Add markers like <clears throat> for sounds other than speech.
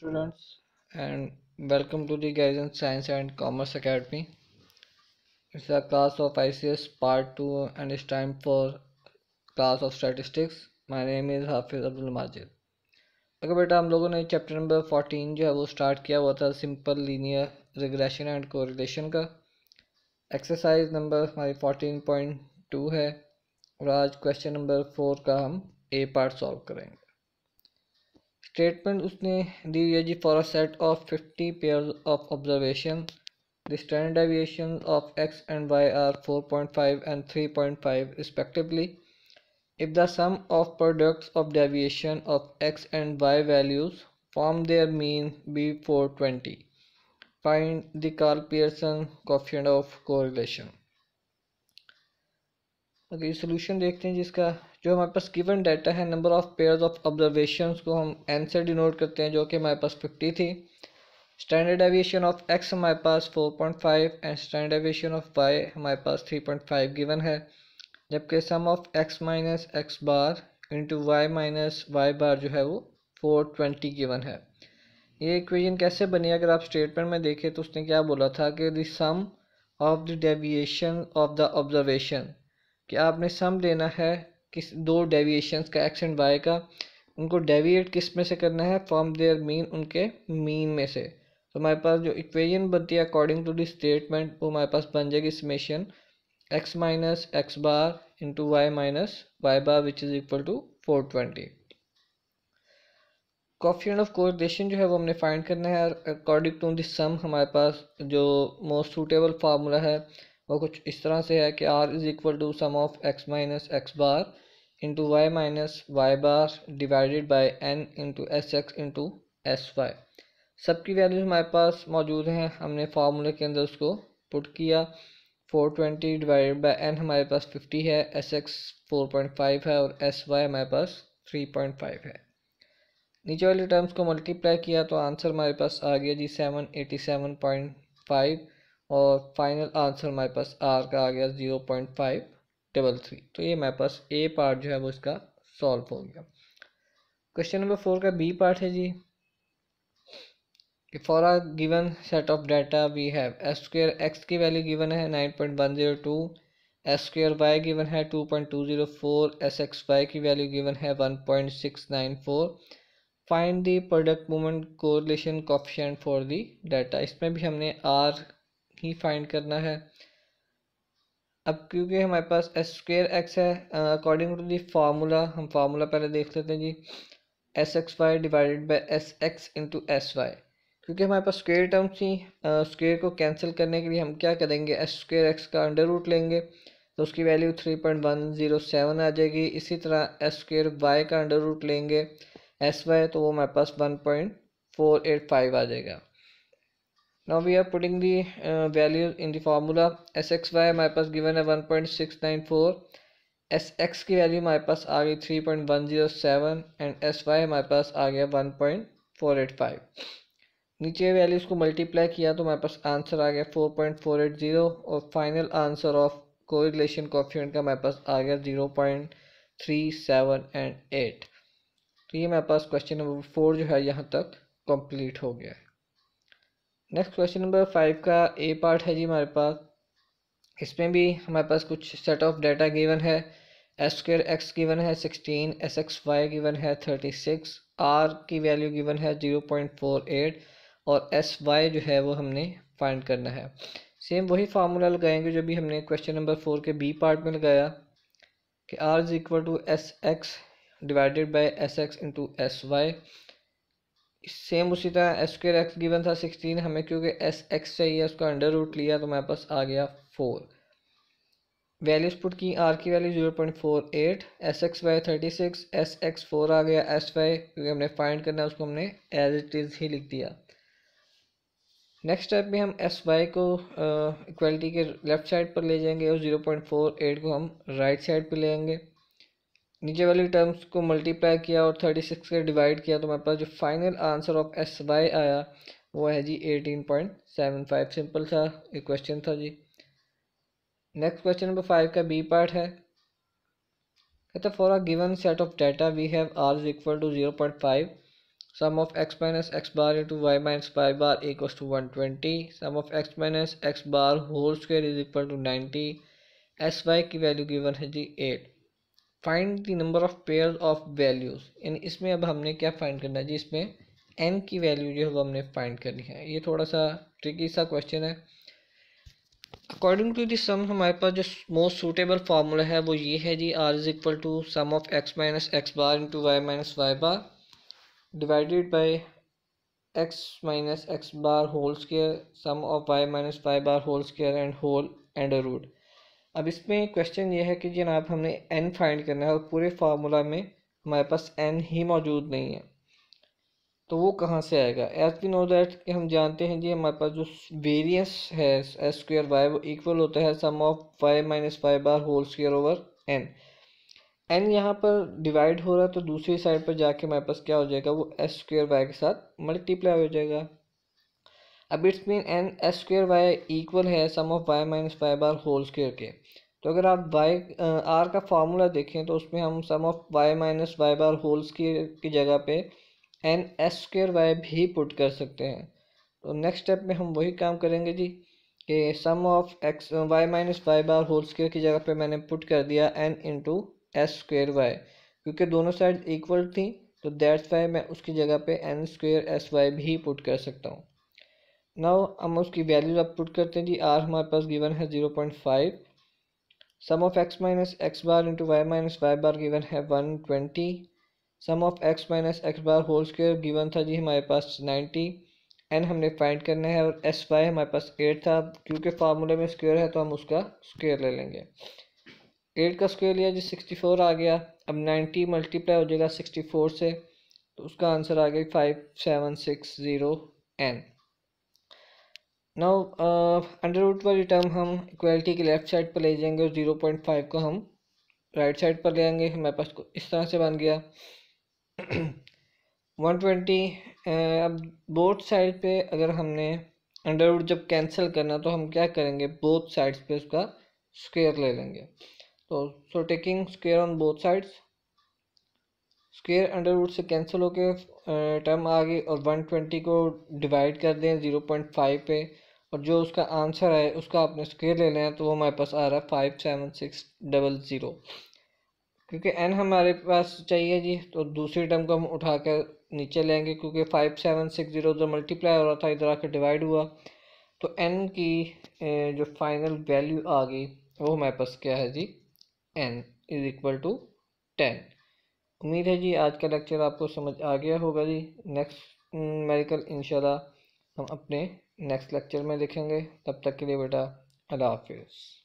students and welcome to the Gazan Science and Commerce Academy. It's a class of ICS part 2 and it's time for class of statistics. My name is Hafiz Abdul Majid. अगर बेटा हम लोगों ने chapter number 14 जो है वो start किया हुआ था simple linear regression and correlation का एक्सरसाइज नंबर हमारी 14.2 है और आज क्वेश्चन नंबर फोर का हम ए पार्ट सॉल्व करेंगे स्टेटमेंट उसने दी हुई है जी for a set of fifty pair of observation the standard deviation of X and Y are four point five and three point five respectively if the sum of products of deviation of x and y values form their mean b420 find the carl pearson coefficient of correlation अगर ये solution देखते हैं जिसका जो हमारे पास given data है number of pair of observation को हम एन से डिनोट करते हैं जो कि हमारे पास फिफ्टी थी स्टैंडर्ड एविएशन ऑफ एक्स हमारे पास four point five and standard deviation of Y हमारे पास थ्री पॉइंट फाइव गिवन है जबकि sum of x minus x bar into Y minus Y bar जो है वो फोर ट्वेंटी गिवन है ये इक्वेशन कैसे बनी अगर आप स्टेटमेंट में देखें तो उसने क्या बोला था कि the sum of the deviation of the observation कि आपने सम लेना है किस दो डेविएशंस का एक्स एंड वाई का उनको डेविएट किस में से करना है फ्रॉम देयर मीन उनके मीन में से तो हमारे पास जो इक्वेशन बनती है अकॉर्डिंग टू द स्टेटमेंट वो हमारे पास बन जाएगी summation X minus x bar into Y minus Y bar which is equal to four twenty coefficient of correlation जो है वो हमने फाइंड करना है अकॉर्डिंग टू द सम हमारे पास जो मोस्ट सूटेबल फार्मूला है वो कुछ इस तरह से है कि R is equal to sum of x minus x bar into Y minus Y bar divided by N into S X into S Y सबकी वैल्यूज हमारे पास मौजूद हैं हमने फार्मूले के अंदर उसको पुट किया four twenty divided by N हमारे पास फिफ्टी है S X four point five है और एस वाई हमारे पास थ्री पॉइंट फाइव है नीचे वाले टर्म्स को मल्टीप्लाई किया तो आंसर हमारे पास आ गया जी seven eighty seven point five और फाइनल आंसर हमारे पास आर का आ गया zero point five double three तो ये हमारे पास ए पार्ट जो है वो इसका सॉल्व हो गया क्वेश्चन नंबर फोर का बी पार्ट है जी कि for a given set of data we have S square X की वैल्यू गिवन है nine point one zero two S square Y given है two point two zero four S X Y की value given है one point six nine four find the product movement correlation coefficient for the data इसमें भी हमने are he find करना है अब क्योंकि हमारे पास एस स्क्र एक्स है अकॉर्डिंग टू दी फार्मूला हम फार्मूला पहले देख लेते हैं जी S X Y divided by S X into S Y क्योंकि हमारे पास स्क्वेयर टर्म थी स्क्वेयर को कैंसिल करने के लिए हम क्या करेंगे एस स्क्र एक्स का अंडर रूट लेंगे तो उसकी वैल्यू three point one zero seven आ जाएगी इसी तरह एस स्क्र वाई का अंडर रूट लेंगे एस वाई तो वो हमारे पास one point four eight five आ जाएगा now we are putting the uh, the in the formula sxy हमारे पास given है 1.694 sx की वैल्यू हमारे पास आ गई 3.107 एंड sy हमारे पास आ गया 1.485 नीचे वैल्यूज़ को मल्टीप्लाई किया तो हमारे पास आंसर आ गया 4.480 और final answer of relation coefficient का हमारे पास आ गया 0.37 एंड 8 तो ये हमारे पास क्वेश्चन नंबर फोर जो है यहाँ तक कंप्लीट हो गया है नेक्स्ट क्वेश्चन नंबर फाइव का ए पार्ट है जी हमारे पास इसमें भी हमारे पास कुछ सेट ऑफ डाटा गिवन है एस स्क्र एक्स गिवन है sixteen S X Y given है थर्टी सिक्स आर की वैल्यू गिवन है जीरो पॉइंट फोर एट और एस वाई जो है वो हमने फाइंड करना है सेम वही फार्मूला लगाएंगे जो भी हमने क्वेश्चन नंबर फोर के बी पार्ट में लगाया कि R is equal to S X divided by S X into S Y same उसी तरह एस स्क्र एक्स गिवन था सिक्सटीन हमें क्योंकि एस एक्स चाहिए उसका अंडर रूट लिया तो हमारे पास आ गया फोर वैल्यूज पुट की आर की value zero point four eight S X Y thirty six S X four आ गया एस वाई क्योंकि हमने फाइंड करना है उसको हमने एज इट इज़ ही लिख दिया नेक्स्ट स्टेप में हम एस वाई को इक्वलिटी uh, के लेफ्ट साइड पर ले जाएंगे और ज़ीरो पॉइंट फोर एट को हम राइट साइड पर ले नीचे वाली टर्म्स को मल्टीप्लाई किया और थर्टी सिक्स का डिवाइड किया तो हमारे पास जो final answer of s y आया वो है जी eighteen point seven five simple था एक क्वेश्चन था जी नेक्स्ट क्वेश्चन नंबर फाइव का बी पार्ट है कहता for a given set of data we have r is equal to zero point five sum of sum of x minus x y minus five bar y two one twenty sum of x minus x bar whole whole is equal to to s y की value given है जी eight find the number of pair of values यानी इसमें अब हमने क्या find करना है जी इसमें एन की वैल्यू जो है वो हमने फाइंड करनी है ये थोड़ा सा ट्रिकी सा क्वेश्चन है अकॉर्डिंग टू दिस सम हमारे पास जो मोस्ट सूटेबल फार्मूला है वो ये है जी r is equal to sum of x minus x bar into Y minus Y bar divided by x minus x bar whole square sum of y minus Y bar whole square and whole and root अब इसमें question ये है कि जनाब हमने N find करना है और पूरे फार्मूला में हमारे पास एन ही मौजूद नहीं है तो वो कहाँ से आएगा एज वी नो दैट हम जानते हैं जी हमारे पास जो वेरियंस है एस स्क्र वाई वो इक्वल होता है sum of y minus Y bar whole square over n n यहाँ पर डिवाइड हो रहा है तो दूसरी साइड पर जाके हमारे पास क्या हो जाएगा वो एस स्क्र वाई के साथ मल्टीप्लाई हो जाएगा अब it's mean n s square y equal है sum of y minus Y bar whole square के तो अगर आप वाई आर का फार्मूला देखें तो उसमें हम sum of y minus Y bar whole square की जगह पे एन एस स्क्र वाई भी पुट कर सकते हैं तो नेक्स्ट स्टेप में हम वही काम करेंगे जी कि sum of x y minus Y bar whole square की जगह पे मैंने पुट कर दिया n into s square y क्योंकि दोनों साइड इक्वल थी तो दैट्स वाई मैं उसकी जगह पे एन स्क्र एस वाई भी पुट कर सकता हूँ नाउ हम उसकी वैल्यूज आप पुट करते हैं जी आर हमारे पास गिवन है zero point five sum of x minus x bar into Y minus Y bar given है one twenty sum of x minus x bar whole square given था जी हमारे पास नाइन्टी एन हमने फाइंड करना है और एस वाई हमारे पास एट था क्योंकि फार्मूले में स्क्वेयर है तो हम उसका स्क्वेयर ले लेंगे एट का स्क्वेयर लिया जी सिक्सटी फोर आ गया अब नाइन्टी मल्टीप्लाई हो जाएगा सिक्सटी फोर से तो उसका आंसर आ गया five seven six zero n now under root वाली टर्म हम इक्वलिटी के लेफ्ट साइड पर ले जाएंगे और जीरो पॉइंट फाइव को हम राइट साइड पर ले आएंगे हमारे पास इस तरह से बन गया वन <clears throat> ट्वेंटी uh, अब बोथ साइड पे अगर हमने अंडर रूट जब कैंसिल करना तो हम क्या करेंगे बोथ साइड्स पे उसका स्क्वेयर ले लेंगे तो so taking square on both sides square under root से कैंसिल होकर टर्म आ गई और वन ट्वेंटी को डिवाइड कर दें जीरो पॉइंट फाइव पे और जो उसका आंसर है उसका आपने स्केयर ले लें तो वो हमारे पास आ रहा है five seven six double zero क्योंकि एन हमारे पास चाहिए जी तो दूसरी टर्म को हम उठा कर नीचे लेंगे क्योंकि फाइव सेवन सिक्स ज़ीरो जो मल्टीप्लाई हो रहा था इधर आकर डिवाइड हुआ तो एन की जो फाइनल वैल्यू आ गई वो हमारे पास क्या है जी n is equal to ten उम्मीद है जी आज का लेक्चर आपको समझ आ गया होगा जी नेक्स्ट मेडिकल इंशाल्लाह हम अपने नेक्स्ट लेक्चर में देखेंगे तब तक के लिए बेटा अल्लाह हाफिज़